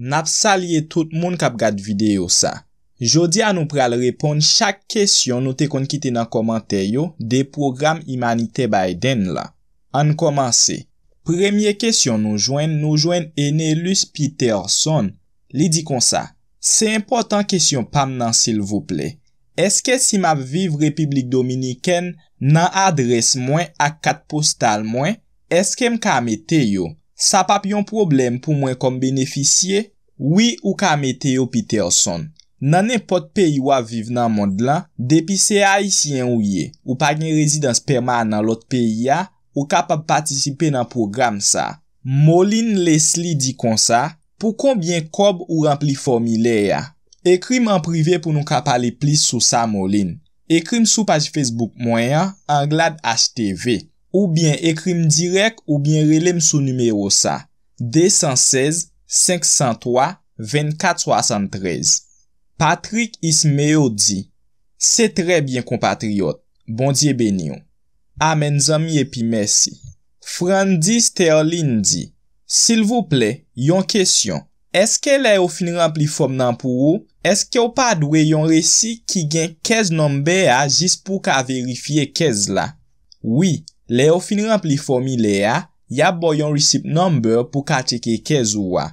Nap sa liye tout moun kap gade videyo sa. Jodi an nou pral repon chak kesyon nou te kon kite nan komanteyo de program imanite Biden la. An komanse, premye kesyon nou jwen nou jwen Enelus Peterson. Li di kon sa, se important kesyon pam nan sil vople. Eske si map viv Republik Dominiken nan adres mwen ak kat postal mwen, eske m ka amete yo? Sa pa pi yon problem pou mwen kom beneficye, wii ou ka amete yo Peterson. Nanen pot peyi wap vive nan mond lan, depi se a yisi en wye, ou pa gen rezidans perman nan lot peyi ya, ou kapab patisipe nan program sa. Molin Leslie di kon sa, pou konbyen kob ou rempli formile ya. Ekrim an prive pou nou kapali plis sou sa Molin. Ekrim sou paji Facebook mwen ya, an GladHTV. Ou byen ekrim direk ou byen relem sou numero sa. 216 503 2473 Patrick Ismeo di. Se trebyen kompatriot. Bondye benyon. Amen zami epi mersi. Franti Sterlin di. Sil vouple, yon kesyon. Eske le ou fin ramp li fom nan pou ou? Eske ou pa dwe yon resi ki gen kez nom be a jis pou ka verifiye kez la? Oui. Le ou fin rampli formi le a, ya boyon risip number pou kateke kez ou a.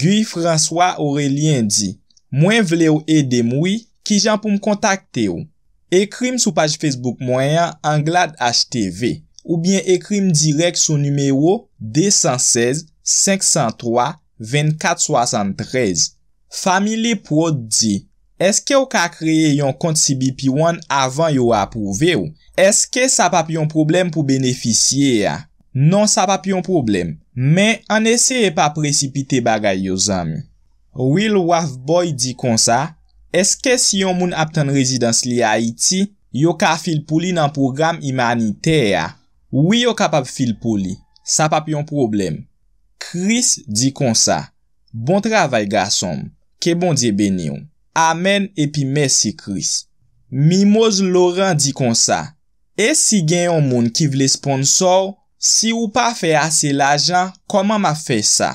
Guy François Aurélien di, Mwen vle ou ede moui, ki jan pou m kontakte ou. Ekrim sou page Facebook mwen an GladHTV. Ou bien ekrim direk sou numero 216 503 2473. Famili Pro di, Eske ou ka kreye yon kont CBP1 avan yo aprove ou? Eske sa pa pi yon problem pou beneficye ya? Non sa pa pi yon problem. Men, an ese e pa precipite bagay yo zami. Wilworth Boy di konsa. Eske si yon moun aptan rezidans li a iti, yo ka filpouli nan program imanite ya? Oui yo kapap filpouli. Sa pa pi yon problem. Chris di konsa. Bon travay garsom. Ke bon diye beni yon? Amen epi mersi kris. Mimoz Laurent di kon sa, e si gen yon moun ki vle sponsor, si ou pa fe ase la jan, koman ma fe sa?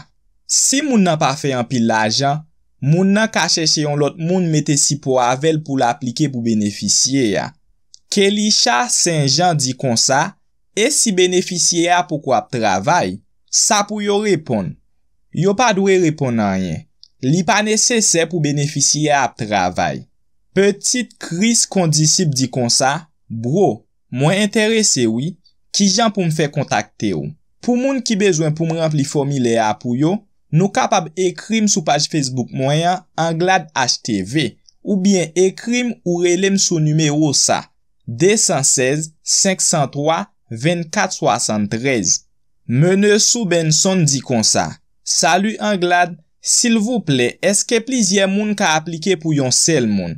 Si moun nan pa fe anpi la jan, moun nan kache se yon lot moun metesi po avel pou la aplike pou beneficye ya. Kelisha Saint-Jean di kon sa, e si beneficye ya pou kwa ap travay, sa pou yo repon. Yo pa dwe repon anyen. Li pa nesesè pou beneficye ap travay. Petit kris kondisib di konsa, bro, mwen enterese wii, ki jan pou mfe kontakte ou. Pou moun ki bezwen pou mwen rempli fomile apou yo, nou kapab ekrim sou page Facebook mwen an, Anglade HTV. Ou bien ekrim ou relem sou numero sa, 216 503 2473. Mene sou benson di konsa, salu Anglade HTV. Sil vou ple, eske plizye moun ka aplike pou yon sel moun?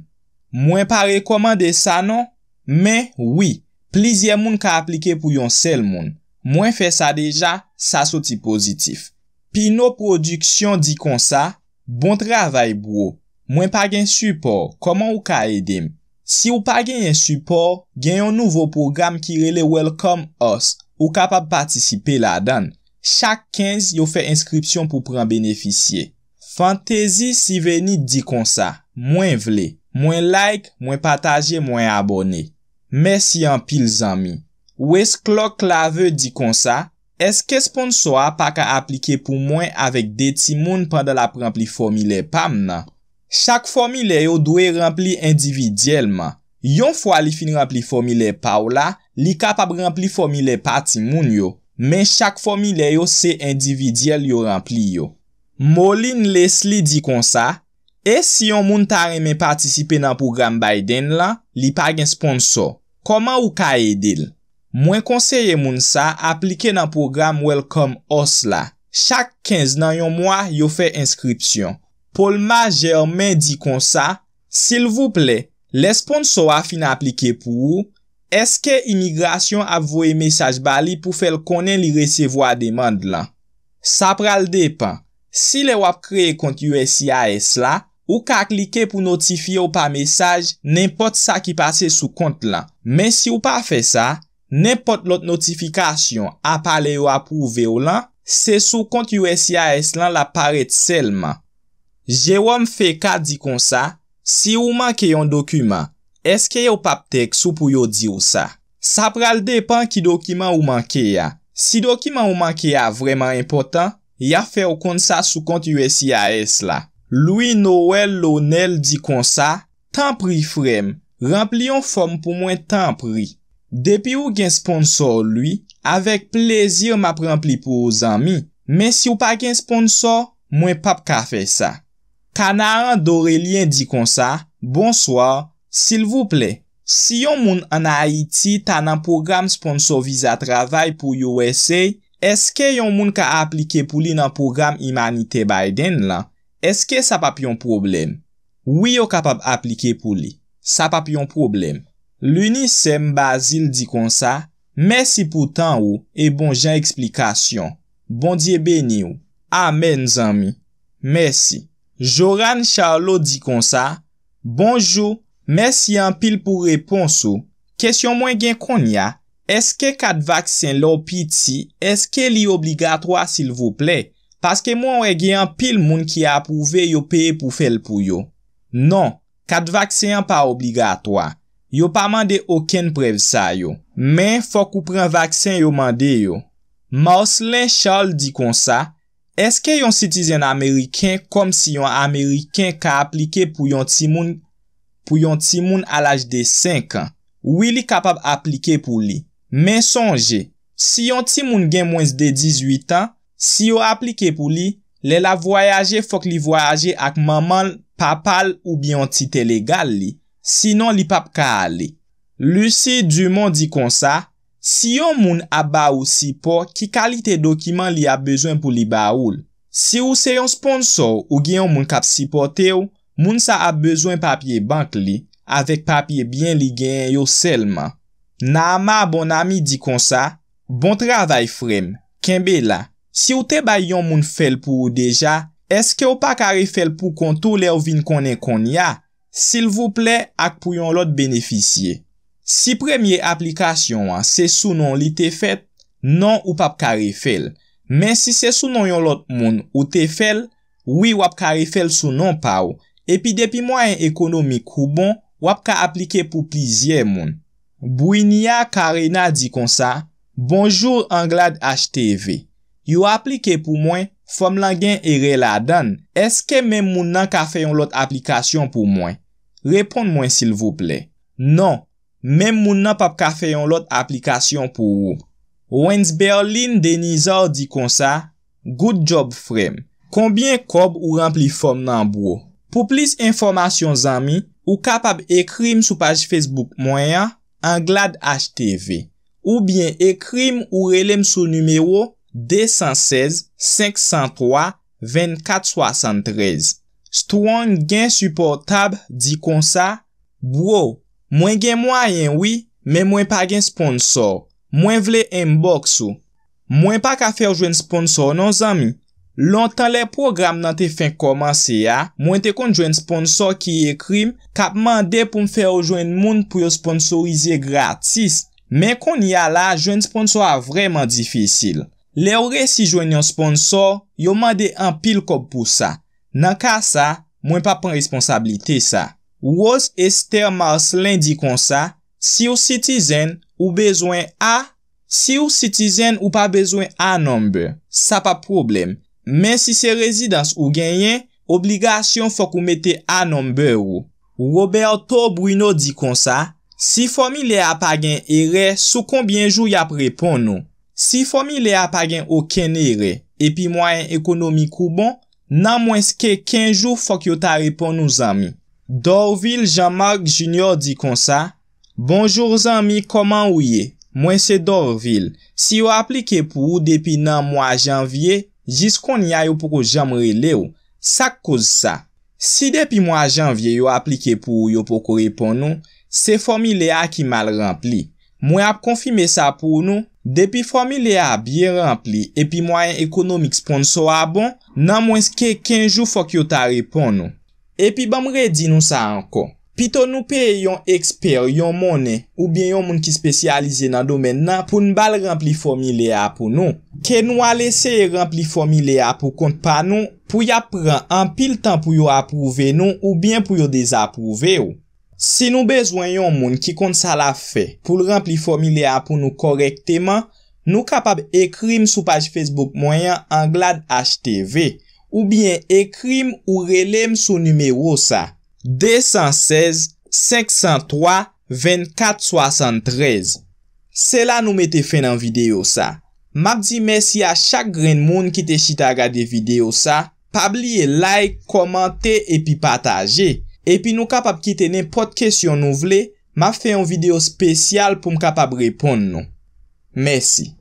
Mwen pa rekomande sa non? Men, wii, plizye moun ka aplike pou yon sel moun. Mwen fe sa deja, sa soti pozitif. Pi nou produksyon di kon sa, bon travay bro. Mwen pa gen supor, koman ou ka edem? Si ou pa gen yon supor, gen yon nouvo program ki rele welcome us. Ou kapab patisipe la dan. Chak 15 yo fe inskripsyon pou pran beneficye. Fantezi si veni di kon sa, mwen vle, mwen like, mwen pataje, mwen abone. Mè si an pil zanmi. Ou es klok lave di kon sa, eske sponsor pa ka aplike pou mwen avèk deti moun pande la prampli formile pam nan? Chak formile yo dwe rampli individyelman. Yon fwa li fin rampli formile pa ou la, li kapap rampli formile pati moun yo. Mè chak formile yo se individyel yo rampli yo. Molin Leslie di kon sa, e si yon moun taremen partisipe nan program Biden lan, li pag en sponsor, koman ou ka edil? Mwen konseye moun sa aplike nan program Welcome Us la. Chak 15 nan yon mwa yo fe inskripsyon. Paul Majer men di kon sa, sil vouple, le sponsor a fin aplike pou ou, eske imigrasyon avowe mesaj bali pou fel konen li resevo a demande lan? Sa pral depan, Si le wap kreye konti USIAS la, ou ka klike pou notifi yo pa mesaj, nenpot sa ki pase sou kont lan. Men si yo pa fe sa, nenpot lot notifikasyon a pale yo apouve yo lan, se sou konti USIAS lan la paret selman. Je wam fe ka di kon sa, si yo manke yon dokumen, eske yo pap tek sou pou yo diyo sa. Sa pral depan ki dokumen yo manke ya. Si dokumen yo manke ya vreman impotant, ya fè ou kon sa sou kont USI AS la. Loui Noël Lonel di kon sa, tan pri frem, rampli yon fòm pou mwen tan pri. Depi ou gen sponsor loui, avèk plezir ma prampli pou ou zanmi, men si ou pa gen sponsor, mwen pap ka fè sa. Kana an Dorelien di kon sa, bonsoir, sil vouple. Si yon moun an Haiti tan an program sponsor visa travay pou USI, Eske yon moun ka aplike pou li nan program imanite Biden lan? Eske sa pa pi yon problem? Oui yo kapab aplike pou li. Sa pa pi yon problem. Luni Sem Basil di kon sa, Mersi pou tan ou e bon jan eksplikasyon. Bondye beni ou. Amen zanmi. Mersi. Joran Charlo di kon sa, Bonjou, mersi an pil pou repons ou. Kesyon mwen gen kon ya? Eske kat vaksen lò piti, eske li obligatoa sil vople? Paske moun rege an pil moun ki apouve yo peye pou fel pou yo. Non, kat vaksen an pa obligatoa. Yo pa mande oken prev sa yo. Men, fok ou pren vaksen yo mande yo. Mouse Lenchol di kon sa, eske yon sitizen Ameriken kom si yon Ameriken ka aplike pou yon timoun al ajde 5 an? Ou li kapab aplike pou li? Men sonje, si yon ti moun gen mwens de 18 an, si yo aplike pou li, le la voyaje fok li voyaje ak maman, papal ou biyon ti telegal li, sinon li pap ka ale. Lusi, du moun di konsa, si yon moun ap ba ou sipo ki kalite dokiman li ap bezwen pou li ba oul. Si ou se yon sponsor ou gen yon moun kap sipote ou, moun sa ap bezwen papye bank li, avek papye bien li gen yo selman. Na ama bon ami di kon sa, bon travay frem. Ken be la, si ou te bay yon moun fel pou ou deja, eske ou pa kare fel pou kontou le ouvin konen kon ya? Sil vou ple ak pou yon lot beneficye. Si premye aplikasyon an se sou non li te fet, non ou pa kare fel. Men si se sou non yon lot moun ou te fel, oui wap kare fel sou non pa ou. Epi depi mwen ekonomik ou bon, wap ka aplike pou plizye moun. Bouinia Karena di konsa, bonjou Anglade HTV. Yo aplike pou mwen, fom langen ere la dan. Eske men moun nan ka feyon lot aplikasyon pou mwen? Repon mwen sil vople. Non, men moun nan pap ka feyon lot aplikasyon pou wou. Wens Berlin Denizor di konsa, good job frem. Kombien kob ou rempli fom nan bwo? Po plis informasyon zami, ou kapab ekrim sou paji Facebook mwen ya, Anglad HTV Ou byen ekrim ou relem sou numero 216 503 2473 Stouan gen support tab di kon sa Bro, mwen gen mwayen wi Men mwen pa gen sponsor Mwen vle mbok sou Mwen pa ka fer jwen sponsor non zami Lontan lè program nan te fin komanse ya, mwen te kon jwen sponsor ki ye krim kap mande pou m fè ou jwen moun pou yo sponsorize gratis. Men kon ya la, jwen sponsor a vreman difisil. Lè ou re si jwen yon sponsor, yo mande an pil kop pou sa. Nan ka sa, mwen pa pan responsabilite sa. Woz Esther Mars lendi kon sa, si ou citizen ou bezwen a, si ou citizen ou pa bezwen a nombe, sa pa probleme. Men si se rezidans ou genyen, obligasyon fok ou mette a nombe ou. Roberto Bruno di kon sa, Si fomi le apagen ere, sou konbyen jou yap repon nou? Si fomi le apagen ou ken ere, epi mwen ekonomik ou bon, nan mwen ske ken jou fok yo tare pon nou zami. Dorville Jean-Marc Junior di kon sa, Bonjour zami, koman ou ye? Mwen se Dorville, si yo aplike pou ou depi nan mwen janvye, Jiskon ni a yo poko janm re le ou, sak kouz sa. Si depi mwa janvye yo aplike pou yo poko repon nou, se formi le a ki mal rempli. Mwen ap konfime sa pou nou, depi formi le a biye rempli epi mwen ekonomik sponso a bon, nan mwen ske kenjou fok yo ta repon nou. Epi bam re di nou sa anko. Pito nou pe yon eksper yon mounen ou bien yon moun ki spesyalize nan domen nan pou n bal rempli formile a pou nou. Ke nou a lese rempli formile a pou kont pa nou pou ya pran an pil tan pou yo apouve nou ou bien pou yo dezapouve ou. Si nou bezwen yon moun ki kont sa la fe pou l rempli formile a pou nou korekteman, nou kapab ekrim sou page Facebook mwenyan an GladHTV ou bien ekrim ou relem sou numero sa. 216, 503, 2473 Se la nou me te fè nan videyo sa. Map di mersi a chak gren moun ki te chita gade videyo sa. Pabliye like, komante, epi pataje. Epi nou kapap ki te nepot kesyon nou vle, map fè yon videyo spesyal pou m kapap repon nou. Mersi.